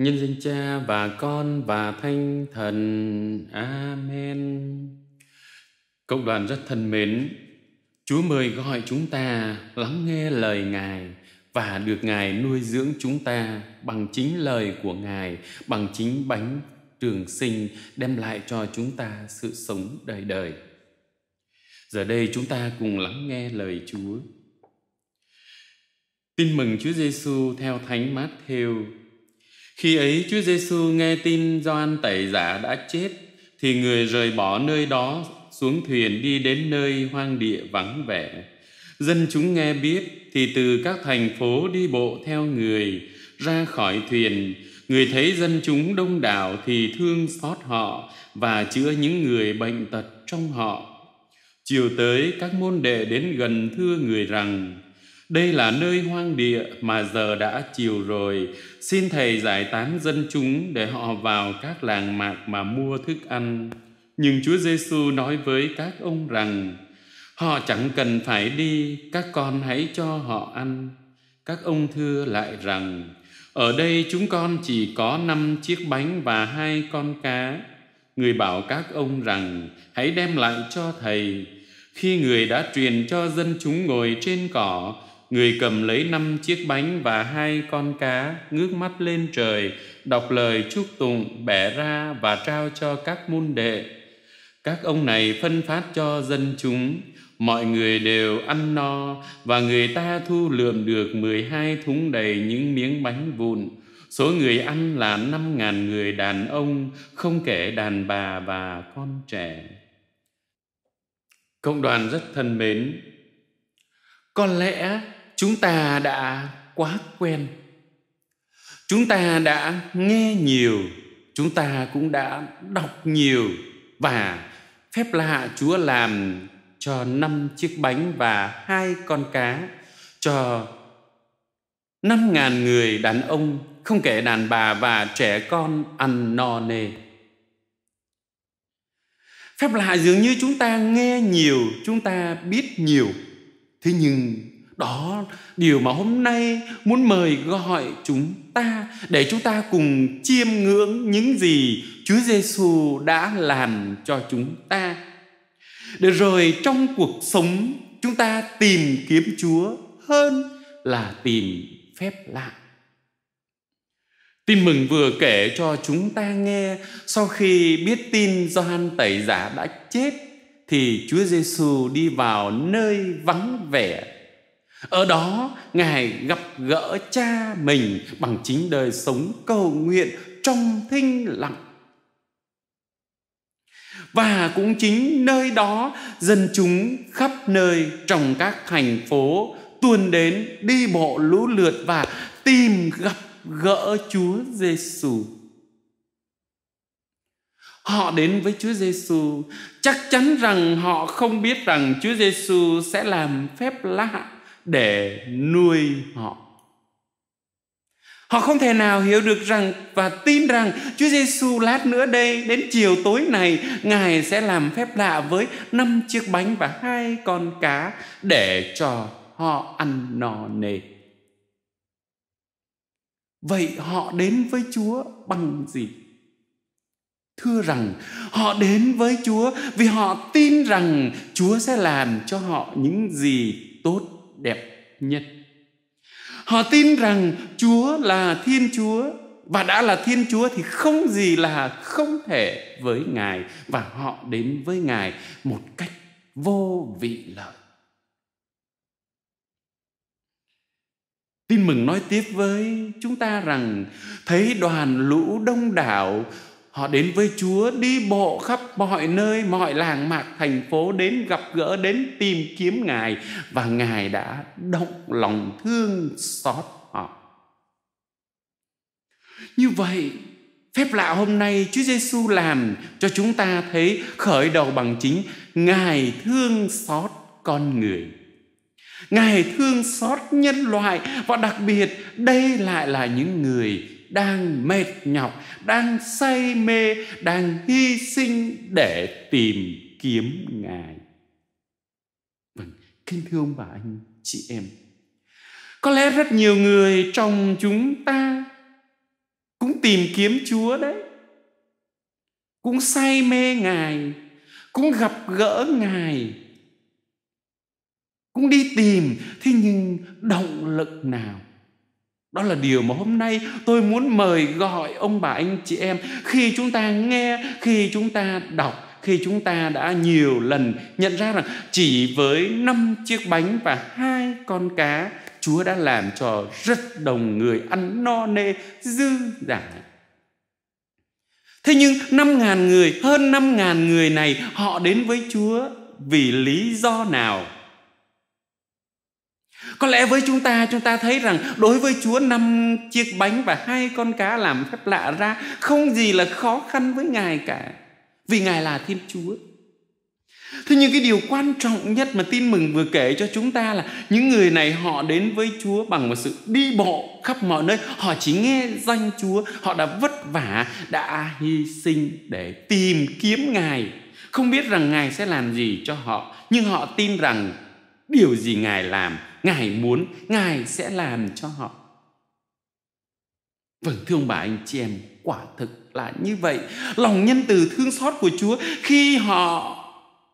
Nhân danh Cha và Con và Thanh Thần. Amen. Cộng đoàn rất thân mến, Chúa mời gọi chúng ta lắng nghe lời Ngài và được Ngài nuôi dưỡng chúng ta bằng chính lời của Ngài, bằng chính bánh trường sinh đem lại cho chúng ta sự sống đời đời. Giờ đây chúng ta cùng lắng nghe lời Chúa. Tin mừng Chúa Giêsu theo Thánh Mát-thêu khi ấy Chúa Giêsu nghe tin Gioan Tẩy giả đã chết thì người rời bỏ nơi đó xuống thuyền đi đến nơi hoang địa vắng vẻ. Dân chúng nghe biết thì từ các thành phố đi bộ theo người ra khỏi thuyền, người thấy dân chúng đông đảo thì thương xót họ và chữa những người bệnh tật trong họ. Chiều tới các môn đệ đến gần thưa người rằng: Đây là nơi hoang địa mà giờ đã chiều rồi, Xin Thầy giải tán dân chúng để họ vào các làng mạc mà mua thức ăn. Nhưng Chúa Giêsu nói với các ông rằng, họ chẳng cần phải đi, các con hãy cho họ ăn. Các ông thưa lại rằng, ở đây chúng con chỉ có năm chiếc bánh và hai con cá. Người bảo các ông rằng, hãy đem lại cho Thầy. Khi người đã truyền cho dân chúng ngồi trên cỏ, Người cầm lấy năm chiếc bánh và hai con cá, ngước mắt lên trời, đọc lời chúc tụng, bẻ ra và trao cho các môn đệ. Các ông này phân phát cho dân chúng, mọi người đều ăn no và người ta thu lượm được mười hai thúng đầy những miếng bánh vụn. Số người ăn là năm ngàn người đàn ông, không kể đàn bà và con trẻ. Cộng đoàn rất thân mến, có lẽ chúng ta đã quá quen chúng ta đã nghe nhiều chúng ta cũng đã đọc nhiều và phép lạ chúa làm cho năm chiếc bánh và hai con cá cho năm ngàn người đàn ông không kể đàn bà và trẻ con ăn no nê phép lạ dường như chúng ta nghe nhiều chúng ta biết nhiều thế nhưng đó điều mà hôm nay muốn mời gọi chúng ta để chúng ta cùng chiêm ngưỡng những gì Chúa Giêsu đã làm cho chúng ta. Để rồi trong cuộc sống chúng ta tìm kiếm Chúa hơn là tìm phép lạ. Tin mừng vừa kể cho chúng ta nghe sau khi biết tin Gioan Tẩy giả đã chết thì Chúa Giêsu đi vào nơi vắng vẻ ở đó Ngài gặp gỡ cha mình bằng chính đời sống cầu nguyện trong thinh lặng. Và cũng chính nơi đó dân chúng khắp nơi trong các thành phố tuôn đến đi bộ lũ lượt và tìm gặp gỡ Chúa Giêsu. Họ đến với Chúa Giêsu, chắc chắn rằng họ không biết rằng Chúa Giêsu sẽ làm phép lạ để nuôi họ Họ không thể nào hiểu được rằng và tin rằng Chúa Giêsu lát nữa đây đến chiều tối này Ngài sẽ làm phép lạ với năm chiếc bánh và hai con cá để cho họ ăn no nê. Vậy họ đến với Chúa bằng gì? Thưa rằng họ đến với Chúa vì họ tin rằng Chúa sẽ làm cho họ những gì tốt đẹp nhất. Họ tin rằng Chúa là Thiên Chúa và đã là Thiên Chúa thì không gì là không thể với Ngài và họ đến với Ngài một cách vô vị lợi. Tin mừng nói tiếp với chúng ta rằng thấy đoàn lũ đông đảo họ đến với chúa đi bộ khắp mọi nơi mọi làng mạc thành phố đến gặp gỡ đến tìm kiếm ngài và ngài đã động lòng thương xót họ như vậy phép lạ hôm nay Chúa Giêsu làm cho chúng ta thấy khởi đầu bằng chính Ngài thương xót con người. Ngài thương xót nhân loại và đặc biệt đây lại là những người đang mệt nhọc đang say mê đang hy sinh để tìm kiếm ngài vâng kính thưa ông bà anh chị em có lẽ rất nhiều người trong chúng ta cũng tìm kiếm chúa đấy cũng say mê ngài cũng gặp gỡ ngài cũng đi tìm thế nhưng động lực nào đó là điều mà hôm nay tôi muốn mời gọi ông bà anh chị em khi chúng ta nghe khi chúng ta đọc khi chúng ta đã nhiều lần nhận ra rằng chỉ với năm chiếc bánh và hai con cá Chúa đã làm cho rất đồng người ăn no nê dư giả. Thế nhưng năm ngàn người, hơn năm ngàn người này họ đến với Chúa vì lý do nào? Có lẽ với chúng ta chúng ta thấy rằng đối với Chúa năm chiếc bánh và hai con cá làm phép lạ ra không gì là khó khăn với Ngài cả. Vì Ngài là Thiên Chúa. Thế nhưng cái điều quan trọng nhất mà tin mừng vừa kể cho chúng ta là những người này họ đến với Chúa bằng một sự đi bộ khắp mọi nơi. Họ chỉ nghe danh Chúa, họ đã vất vả, đã hy sinh để tìm kiếm Ngài. Không biết rằng Ngài sẽ làm gì cho họ, nhưng họ tin rằng Điều gì Ngài làm, Ngài muốn, Ngài sẽ làm cho họ. Vâng, thương bà anh chị em, quả thực là như vậy. Lòng nhân từ thương xót của Chúa khi họ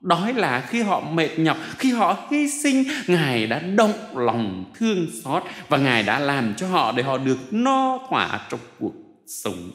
đói là khi họ mệt nhọc, khi họ hy sinh, Ngài đã động lòng thương xót và Ngài đã làm cho họ để họ được no thỏa trong cuộc sống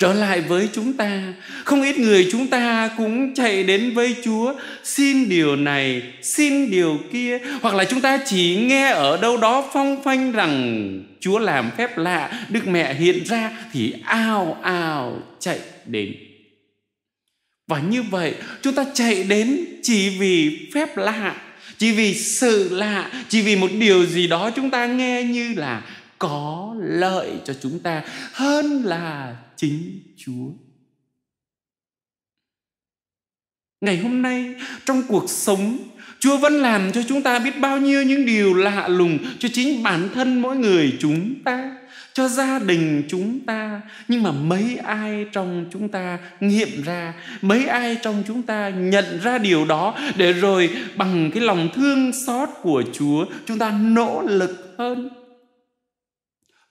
trở lại với chúng ta không ít người chúng ta cũng chạy đến với chúa xin điều này xin điều kia hoặc là chúng ta chỉ nghe ở đâu đó phong phanh rằng chúa làm phép lạ đức mẹ hiện ra thì ao ao chạy đến và như vậy chúng ta chạy đến chỉ vì phép lạ chỉ vì sự lạ chỉ vì một điều gì đó chúng ta nghe như là có lợi cho chúng ta hơn là chính Chúa. Ngày hôm nay trong cuộc sống Chúa vẫn làm cho chúng ta biết bao nhiêu những điều lạ lùng cho chính bản thân mỗi người chúng ta, cho gia đình chúng ta. Nhưng mà mấy ai trong chúng ta nghiệm ra, mấy ai trong chúng ta nhận ra điều đó để rồi bằng cái lòng thương xót của Chúa chúng ta nỗ lực hơn.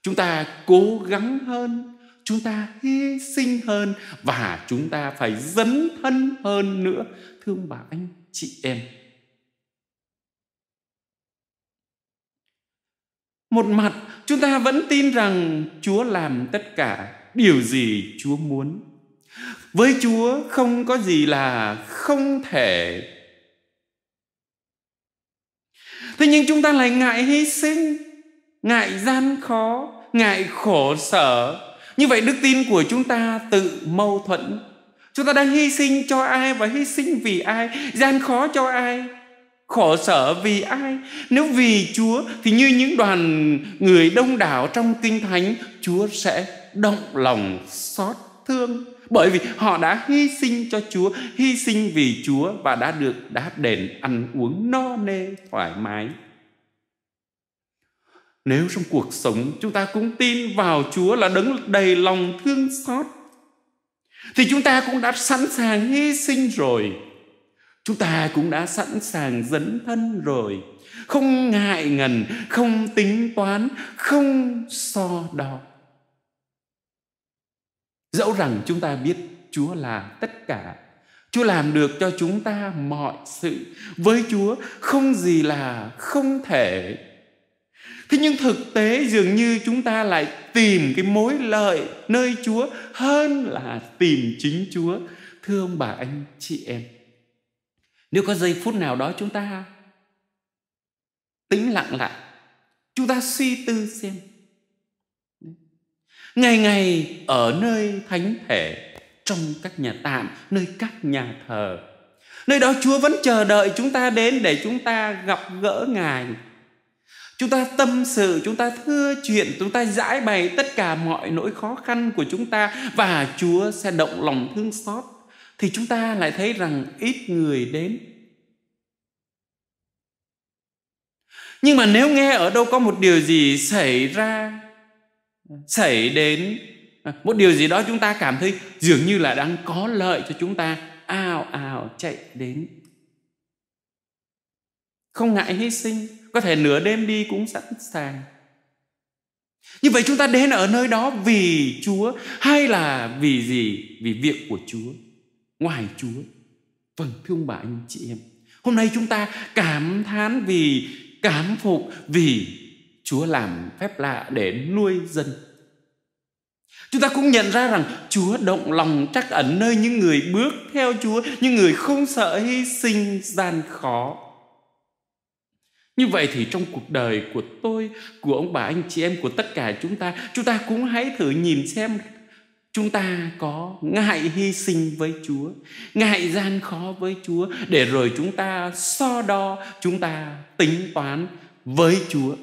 Chúng ta cố gắng hơn chúng ta hy sinh hơn và chúng ta phải dấn thân hơn nữa thương bà anh chị em một mặt chúng ta vẫn tin rằng chúa làm tất cả điều gì chúa muốn với chúa không có gì là không thể thế nhưng chúng ta lại ngại hy sinh ngại gian khó ngại khổ sở như vậy đức tin của chúng ta tự mâu thuẫn chúng ta đang hy sinh cho ai và hy sinh vì ai gian khó cho ai khổ sở vì ai nếu vì chúa thì như những đoàn người đông đảo trong kinh thánh chúa sẽ động lòng xót thương bởi vì họ đã hy sinh cho chúa hy sinh vì chúa và đã được đáp đền ăn uống no nê thoải mái nếu trong cuộc sống chúng ta cũng tin vào chúa là đấng đầy lòng thương xót thì chúng ta cũng đã sẵn sàng hy sinh rồi chúng ta cũng đã sẵn sàng dấn thân rồi không ngại ngần không tính toán không so đo dẫu rằng chúng ta biết chúa là tất cả chúa làm được cho chúng ta mọi sự với chúa không gì là không thể thế nhưng thực tế dường như chúng ta lại tìm cái mối lợi nơi chúa hơn là tìm chính chúa thưa ông bà anh chị em nếu có giây phút nào đó chúng ta tĩnh lặng lại chúng ta suy tư xem ngày ngày ở nơi thánh thể trong các nhà tạm nơi các nhà thờ nơi đó chúa vẫn chờ đợi chúng ta đến để chúng ta gặp gỡ ngài chúng ta tâm sự chúng ta thưa chuyện chúng ta giải bày tất cả mọi nỗi khó khăn của chúng ta và chúa sẽ động lòng thương xót thì chúng ta lại thấy rằng ít người đến nhưng mà nếu nghe ở đâu có một điều gì xảy ra xảy đến một điều gì đó chúng ta cảm thấy dường như là đang có lợi cho chúng ta ào ào chạy đến không ngại hy sinh có thể nửa đêm đi cũng sẵn sàng như vậy chúng ta đến ở nơi đó vì Chúa hay là vì gì? Vì việc của Chúa, ngoài Chúa. Vâng, thưa ông bà anh chị em, hôm nay chúng ta cảm thán vì cảm phục vì Chúa làm phép lạ để nuôi dân. Chúng ta cũng nhận ra rằng Chúa động lòng trắc ẩn nơi những người bước theo Chúa, những người không sợ hy sinh gian khó. Như vậy thì trong cuộc đời của tôi, của ông bà anh chị em, của tất cả chúng ta, chúng ta cũng hãy thử nhìn xem chúng ta có ngại hy sinh với Chúa, ngại gian khó với Chúa để rồi chúng ta so đo, chúng ta tính toán với Chúa.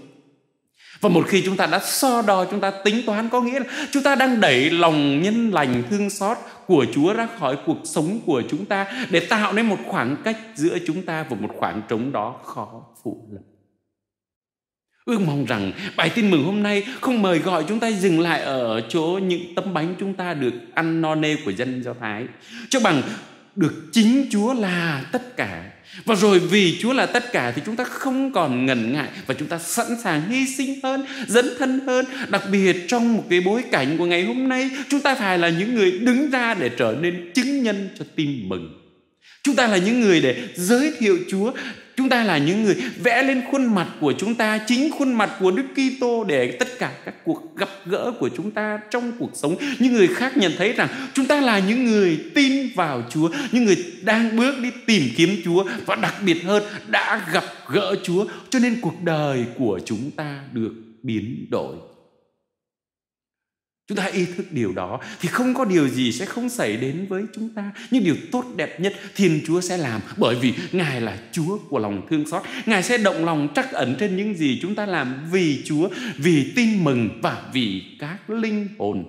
Và một khi chúng ta đã so đo, chúng ta tính toán có nghĩa là chúng ta đang đẩy lòng nhân lành thương xót của Chúa ra khỏi cuộc sống của chúng ta để tạo nên một khoảng cách giữa chúng ta và một khoảng trống đó khó phụ lấp. Ước mong rằng bài tin mừng hôm nay không mời gọi chúng ta dừng lại ở chỗ những tấm bánh chúng ta được ăn no nê của dân Do Thái. Cho bằng được chính Chúa là tất cả. Và rồi vì Chúa là tất cả thì chúng ta không còn ngần ngại và chúng ta sẵn sàng hy sinh hơn, dấn thân hơn. Đặc biệt trong một cái bối cảnh của ngày hôm nay, chúng ta phải là những người đứng ra để trở nên chứng nhân cho tin mừng. Chúng ta là những người để giới thiệu Chúa chúng ta là những người vẽ lên khuôn mặt của chúng ta chính khuôn mặt của Đức Kitô để tất cả các cuộc gặp gỡ của chúng ta trong cuộc sống những người khác nhận thấy rằng chúng ta là những người tin vào Chúa, những người đang bước đi tìm kiếm Chúa và đặc biệt hơn đã gặp gỡ Chúa cho nên cuộc đời của chúng ta được biến đổi Chúng ta ý thức điều đó thì không có điều gì sẽ không xảy đến với chúng ta. Nhưng điều tốt đẹp nhất Thiên Chúa sẽ làm bởi vì Ngài là Chúa của lòng thương xót. Ngài sẽ động lòng trắc ẩn trên những gì chúng ta làm vì Chúa, vì tin mừng và vì các linh hồn.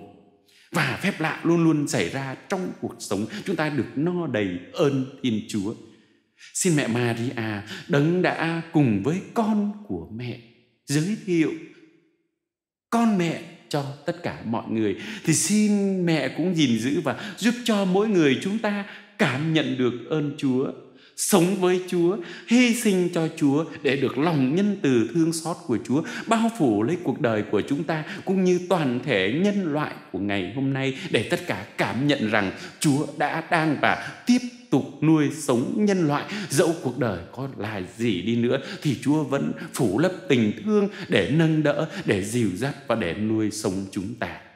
Và phép lạ luôn luôn xảy ra trong cuộc sống chúng ta được no đầy ơn Thiên Chúa. Xin mẹ Maria đấng đã cùng với con của mẹ giới thiệu con mẹ cho tất cả mọi người thì xin mẹ cũng gìn giữ và giúp cho mỗi người chúng ta cảm nhận được ơn Chúa sống với Chúa, hy sinh cho Chúa để được lòng nhân từ thương xót của Chúa bao phủ lấy cuộc đời của chúng ta cũng như toàn thể nhân loại của ngày hôm nay để tất cả cảm nhận rằng Chúa đã đang và tiếp tục nuôi sống nhân loại dẫu cuộc đời có là gì đi nữa thì Chúa vẫn phủ lấp tình thương để nâng đỡ để dìu dắt và để nuôi sống chúng ta